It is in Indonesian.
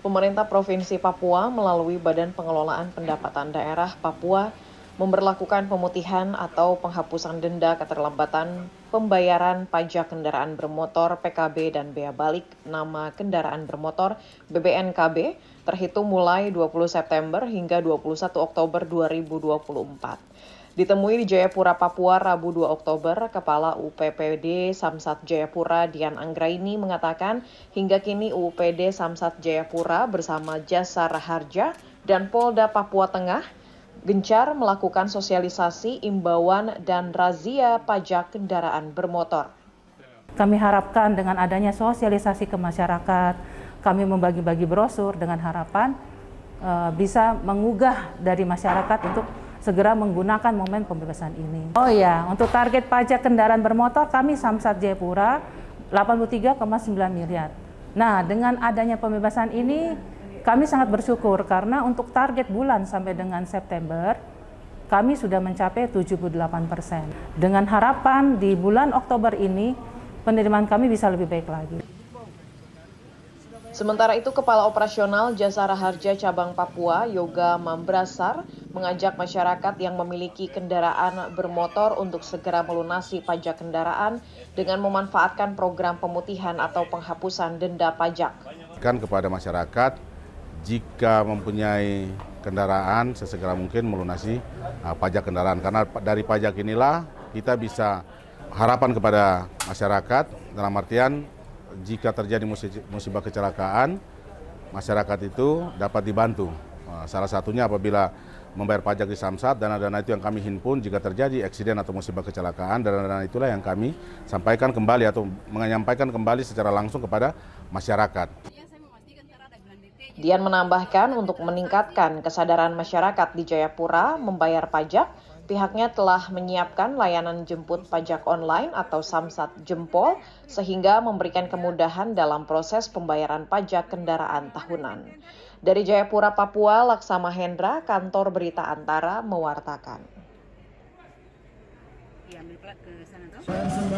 pemerintah Provinsi Papua melalui Badan Pengelolaan Pendapatan Daerah Papua memberlakukan pemutihan atau penghapusan denda keterlambatan pembayaran pajak kendaraan bermotor PKB dan bea balik nama kendaraan bermotor BBNKB terhitung mulai 20 September hingga 21 Oktober 2024. Ditemui di Jayapura, Papua, Rabu 2 Oktober, Kepala UPPD Samsat Jayapura Dian Anggraini mengatakan hingga kini UPD Samsat Jayapura bersama Jasa Raharja dan Polda Papua Tengah gencar melakukan sosialisasi, imbauan, dan razia pajak kendaraan bermotor. Kami harapkan dengan adanya sosialisasi ke masyarakat, kami membagi-bagi brosur dengan harapan eh, bisa mengugah dari masyarakat untuk segera menggunakan momen pembebasan ini. Oh ya, untuk target pajak kendaraan bermotor kami Samsat Jayapura 83,9 miliar. Nah, dengan adanya pembebasan ini kami sangat bersyukur karena untuk target bulan sampai dengan September kami sudah mencapai 78 persen. Dengan harapan di bulan Oktober ini penerimaan kami bisa lebih baik lagi. Sementara itu, Kepala Operasional Jasara Harja Cabang Papua, Yoga Mambrasar, mengajak masyarakat yang memiliki kendaraan bermotor untuk segera melunasi pajak kendaraan dengan memanfaatkan program pemutihan atau penghapusan denda pajak. Kan kepada masyarakat, jika mempunyai kendaraan, sesegera mungkin melunasi uh, pajak kendaraan. Karena dari pajak inilah kita bisa harapan kepada masyarakat dalam artian jika terjadi musibah kecelakaan, masyarakat itu dapat dibantu. Salah satunya apabila membayar pajak di Samsat, dana-dana itu yang kami himpun jika terjadi eksiden atau musibah kecelakaan, dana-dana itulah yang kami sampaikan kembali atau menyampaikan kembali secara langsung kepada masyarakat. Iya, Dian menambahkan untuk meningkatkan kesadaran masyarakat di Jayapura membayar pajak, Pihaknya telah menyiapkan layanan jemput pajak online atau Samsat Jempol sehingga memberikan kemudahan dalam proses pembayaran pajak kendaraan tahunan. Dari Jayapura, Papua, Laksama Hendra, kantor Berita Antara mewartakan. Ya,